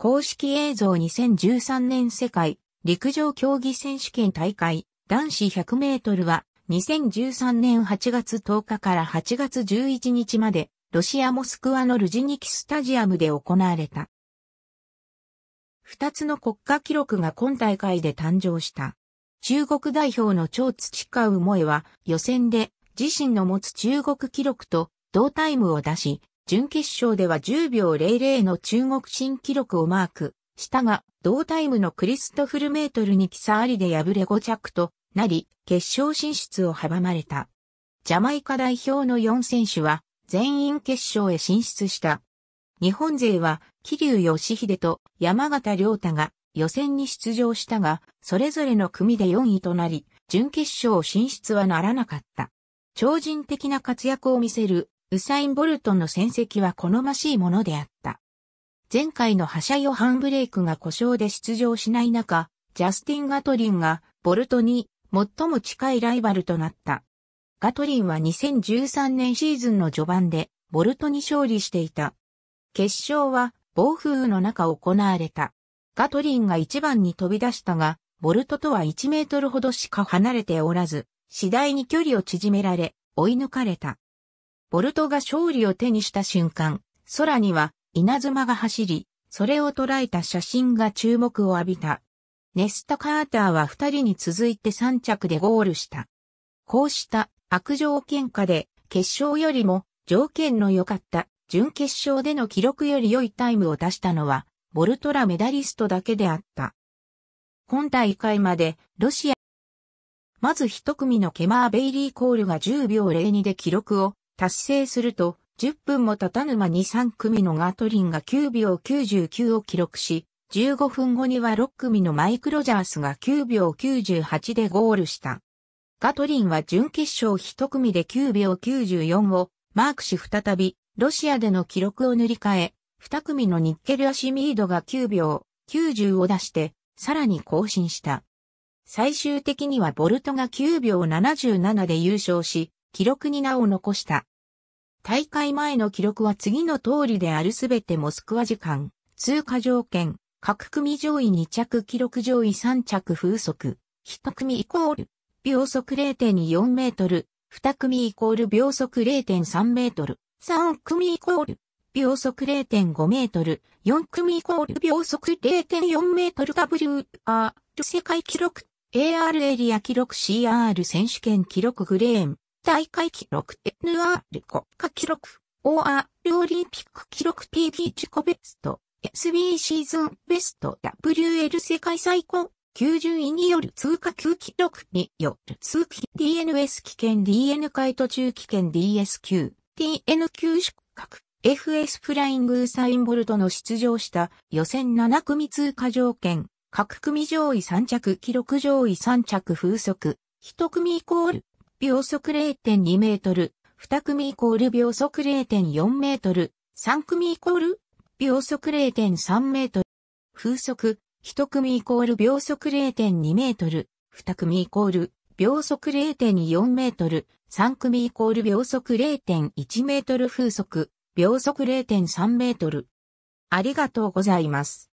公式映像2013年世界陸上競技選手権大会男子100メートルは2013年8月10日から8月11日までロシアモスクワのルジニキスタジアムで行われた。二つの国家記録が今大会で誕生した。中国代表の超土川萌は予選で自身の持つ中国記録と同タイムを出し、準決勝では10秒00の中国新記録をマークしたが、同タイムのクリストフルメートルにキサありで敗れ5着となり、決勝進出を阻まれた。ジャマイカ代表の4選手は全員決勝へ進出した。日本勢は、桐生義秀と山形良太が予選に出場したが、それぞれの組で4位となり、準決勝進出はならなかった。超人的な活躍を見せるウサイン・ボルトの戦績は好ましいものであった。前回の覇者ヨハン・ブレイクが故障で出場しない中、ジャスティン・ガトリンがボルトに最も近いライバルとなった。ガトリンは2013年シーズンの序盤でボルトに勝利していた。決勝は暴風雨の中行われた。ガトリンが1番に飛び出したが、ボルトとは1メートルほどしか離れておらず、次第に距離を縮められ、追い抜かれた。ボルトが勝利を手にした瞬間、空には稲妻が走り、それを捉えた写真が注目を浴びた。ネスタ・カーターは二人に続いて三着でゴールした。こうした悪条件下で決勝よりも条件の良かった準決勝での記録より良いタイムを出したのはボルトラメダリストだけであった。今大会までロシアまず一組のケマー・ベイリー・コールが10秒02で記録を達成すると、10分も経たぬ間に3組のガートリンが9秒99を記録し、15分後には6組のマイク・ロジャースが9秒98でゴールした。ガトリンは準決勝1組で9秒94をマークし再び、ロシアでの記録を塗り替え、2組のニッケル・アシミードが9秒90を出して、さらに更新した。最終的にはボルトが9秒77で優勝し、記録に名を残した。大会前の記録は次の通りであるすべてモスクワ時間、通過条件、各組上位2着記録上位3着風速、1組イコール、秒速0.4メートル、2組イコール秒速0.3メートル、3組イコール、秒速0.5メートル、4組イコール秒速0.4メートル WR 世界記録、AR エリア記録 CR 選手権記録グレーン。大会記録 NR 国家記録 OR オリンピック記録 PB 自己ベスト SB シーズンベスト WL 世界最高90位による通過級記録による通期 DNS 危険 DN 回途中危険 DS 級 TN 級失格 FS フライングサインボルトの出場した予選7組通過条件各組上位3着記録上位3着風速1組イコール秒速0.2メートル、2組イコール秒速0.4メートル、3組イコール秒速0.3メートル。風速、1組イコール秒速0.2メートル、2組イコール秒速0.4メートル、3組イコール秒速0.1メートル風速、秒速0.3メートル。ありがとうございます。